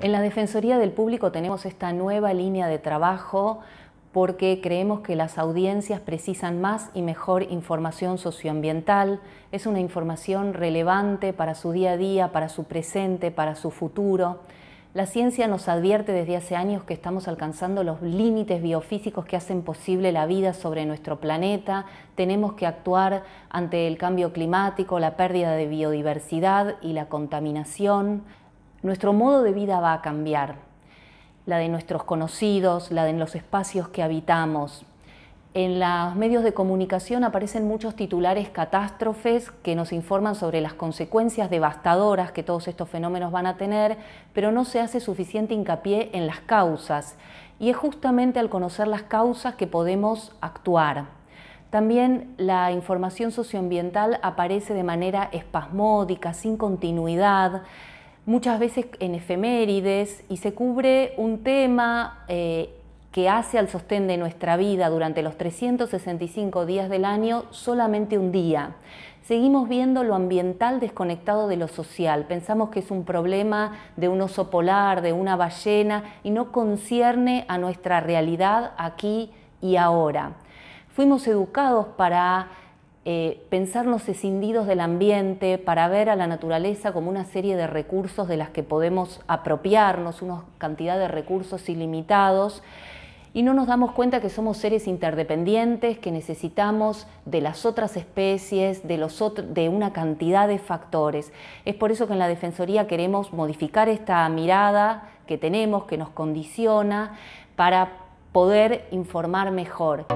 En la Defensoría del Público tenemos esta nueva línea de trabajo porque creemos que las audiencias precisan más y mejor información socioambiental, es una información relevante para su día a día, para su presente, para su futuro. La ciencia nos advierte desde hace años que estamos alcanzando los límites biofísicos que hacen posible la vida sobre nuestro planeta. Tenemos que actuar ante el cambio climático, la pérdida de biodiversidad y la contaminación. Nuestro modo de vida va a cambiar, la de nuestros conocidos, la de los espacios que habitamos, en los medios de comunicación aparecen muchos titulares catástrofes que nos informan sobre las consecuencias devastadoras que todos estos fenómenos van a tener, pero no se hace suficiente hincapié en las causas. Y es justamente al conocer las causas que podemos actuar. También la información socioambiental aparece de manera espasmódica, sin continuidad, muchas veces en efemérides y se cubre un tema eh, que hace al sostén de nuestra vida durante los 365 días del año solamente un día. Seguimos viendo lo ambiental desconectado de lo social. Pensamos que es un problema de un oso polar, de una ballena, y no concierne a nuestra realidad aquí y ahora. Fuimos educados para eh, pensarnos escindidos del ambiente, para ver a la naturaleza como una serie de recursos de las que podemos apropiarnos, una cantidad de recursos ilimitados, y no nos damos cuenta que somos seres interdependientes, que necesitamos de las otras especies, de, los de una cantidad de factores. Es por eso que en la Defensoría queremos modificar esta mirada que tenemos, que nos condiciona, para poder informar mejor.